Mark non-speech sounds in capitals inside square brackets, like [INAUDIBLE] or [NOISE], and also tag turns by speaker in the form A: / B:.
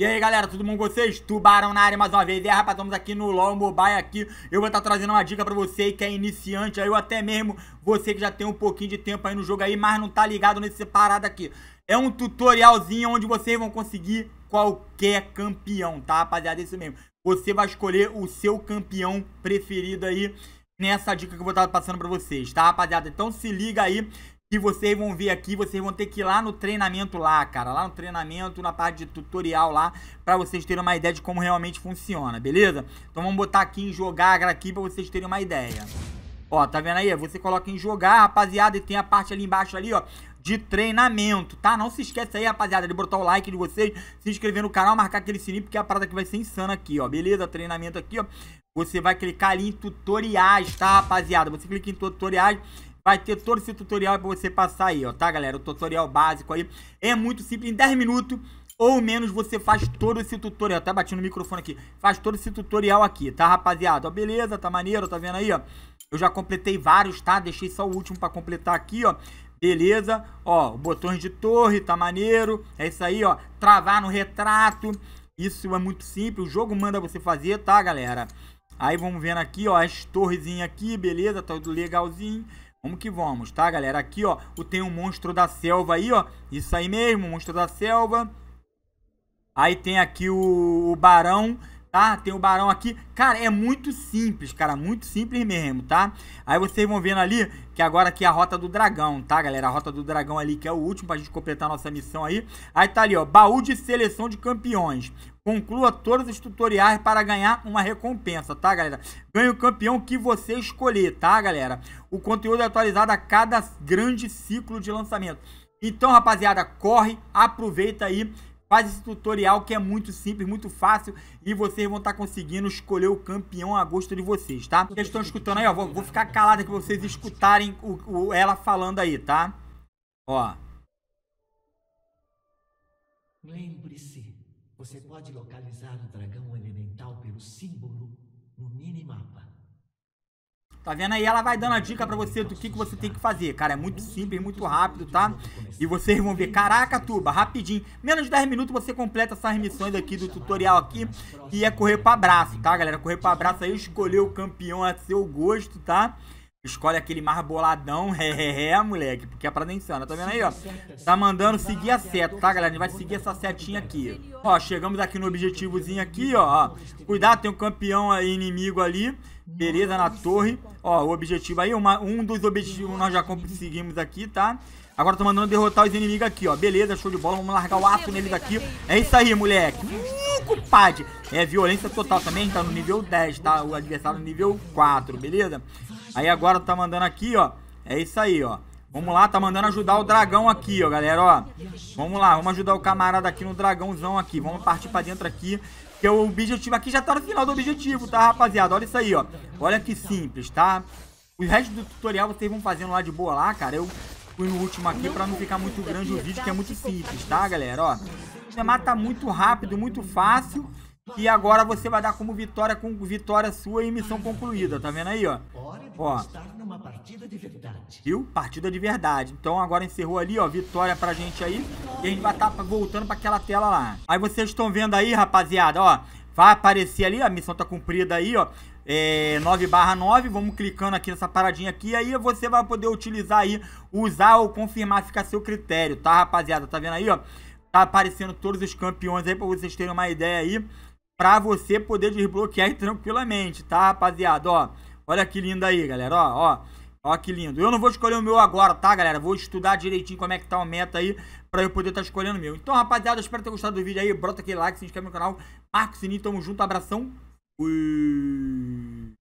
A: E aí galera, tudo bom com vocês? Tubarão na área mais uma vez. E é, rapaz, estamos aqui no LoL Mobile aqui. Eu vou estar tá trazendo uma dica pra você que é iniciante aí, ou até mesmo você que já tem um pouquinho de tempo aí no jogo aí, mas não tá ligado nesse parada aqui. É um tutorialzinho onde vocês vão conseguir qualquer campeão, tá rapaziada? É isso mesmo. Você vai escolher o seu campeão preferido aí nessa dica que eu vou estar tá passando pra vocês, tá rapaziada? Então se liga aí que vocês vão ver aqui, vocês vão ter que ir lá no treinamento lá, cara, lá no treinamento, na parte de tutorial lá, para vocês terem uma ideia de como realmente funciona, beleza? Então vamos botar aqui em jogar aqui para vocês terem uma ideia. Ó, tá vendo aí? Você coloca em jogar, rapaziada, e tem a parte ali embaixo ali, ó, de treinamento, tá? Não se esquece aí, rapaziada, de botar o like de vocês, se inscrever no canal, marcar aquele sininho, porque a parada que vai ser insana aqui, ó, beleza? Treinamento aqui, ó. Você vai clicar ali em tutoriais, tá, rapaziada? Você clica em tutoriais vai ter todo esse tutorial para você passar aí, ó, tá, galera? O tutorial básico aí é muito simples, em 10 minutos ou menos você faz todo esse tutorial, tá batendo o microfone aqui, faz todo esse tutorial aqui, tá, rapaziada? Ó, beleza, tá maneiro, tá vendo aí, ó? Eu já completei vários, tá? Deixei só o último pra completar aqui, ó. Beleza, ó, botões de torre, tá maneiro, é isso aí, ó, travar no retrato, isso é muito simples, o jogo manda você fazer, tá, galera? Aí vamos vendo aqui, ó, as torrezinhas aqui, beleza, tá tudo legalzinho. Vamos que vamos, tá, galera? Aqui, ó, tem um monstro da selva aí, ó. Isso aí mesmo, monstro da selva. Aí tem aqui o, o barão, tá? Tem o barão aqui. Cara, é muito simples, cara. Muito simples mesmo, tá? Aí vocês vão vendo ali que agora aqui é a rota do dragão, tá, galera? A rota do dragão ali, que é o último pra gente completar nossa missão aí. Aí tá ali, ó. Baú de seleção de campeões. Conclua todos os tutoriais para ganhar uma recompensa, tá, galera? Ganhe o campeão que você escolher, tá, galera? O conteúdo é atualizado a cada grande ciclo de lançamento. Então, rapaziada, corre, aproveita aí, faz esse tutorial que é muito simples, muito fácil e vocês vão estar tá conseguindo escolher o campeão a gosto de vocês, tá? Vocês estão escutando aí, ó, vou, vou ficar calado que vocês escutarem o, o, ela falando aí, tá? Ó. Lembre-se você pode localizar o dragão elemental pelo símbolo no minimapa. Tá vendo aí? Ela vai dando a dica pra você do que, que você tem que fazer. Cara, é muito simples, muito rápido, tá? E vocês vão ver. Caraca, turba, rapidinho. Menos de 10 minutos você completa essas missões aqui do tutorial aqui. E é correr pra abraço, tá, galera? Correr pra abraço aí, escolher o campeão a seu gosto, Tá? Escolhe aquele mais boladão, [LAUGHS] é, é, é, moleque, porque é pra dentro, tá vendo aí, ó? Tá mandando seguir a seta, tá, galera? A gente vai seguir essa setinha aqui. Ó, chegamos aqui no objetivozinho aqui, ó. Cuidado, tem um campeão aí, inimigo ali. Beleza, na torre. Ó, o objetivo aí, uma, um dos objetivos nós já conseguimos aqui, tá? Agora tô mandando derrotar os inimigos aqui, ó. Beleza, show de bola. Vamos largar o aço neles aqui. É isso aí, moleque. Uh, compadre. É violência total também. tá no nível 10, tá? O adversário no nível 4, beleza? Aí agora tá mandando aqui, ó. É isso aí, ó. Vamos lá, tá mandando ajudar o dragão aqui, ó, galera, ó. Vamos lá, vamos ajudar o camarada aqui no dragãozão aqui. Vamos partir pra dentro aqui. Porque o objetivo aqui já tá no final do objetivo, tá, rapaziada? Olha isso aí, ó. Olha que simples, tá? O resto do tutorial vocês vão fazendo lá de boa lá, cara. Eu fui no último aqui pra não ficar muito grande o vídeo, que é muito simples, tá, galera? Ó, você mata tá muito rápido, muito fácil. E agora você vai dar como vitória com vitória sua e missão concluída, tá vendo aí, ó? Ó. Estar numa partida de verdade. Viu? Partida de verdade. Então agora encerrou ali, ó. Vitória pra gente aí. E a gente vai estar tá voltando pra aquela tela lá. Aí vocês estão vendo aí, rapaziada, ó. Vai aparecer ali, a missão tá cumprida aí, ó. É, 9 barra 9, vamos clicando aqui nessa paradinha aqui, aí você vai poder utilizar aí, usar ou confirmar, fica a seu critério, tá rapaziada? Tá vendo aí, ó? Tá aparecendo todos os campeões aí, pra vocês terem uma ideia aí, pra você poder desbloquear tranquilamente, tá rapaziada? Ó, Olha que lindo aí, galera. Ó, ó. Ó que lindo. Eu não vou escolher o meu agora, tá, galera? Vou estudar direitinho como é que tá o meta aí pra eu poder estar tá escolhendo o meu. Então, rapaziada, espero ter gostado do vídeo aí. Brota aquele like, se inscreve no canal. Marca o sininho, tamo junto, abração. Ui.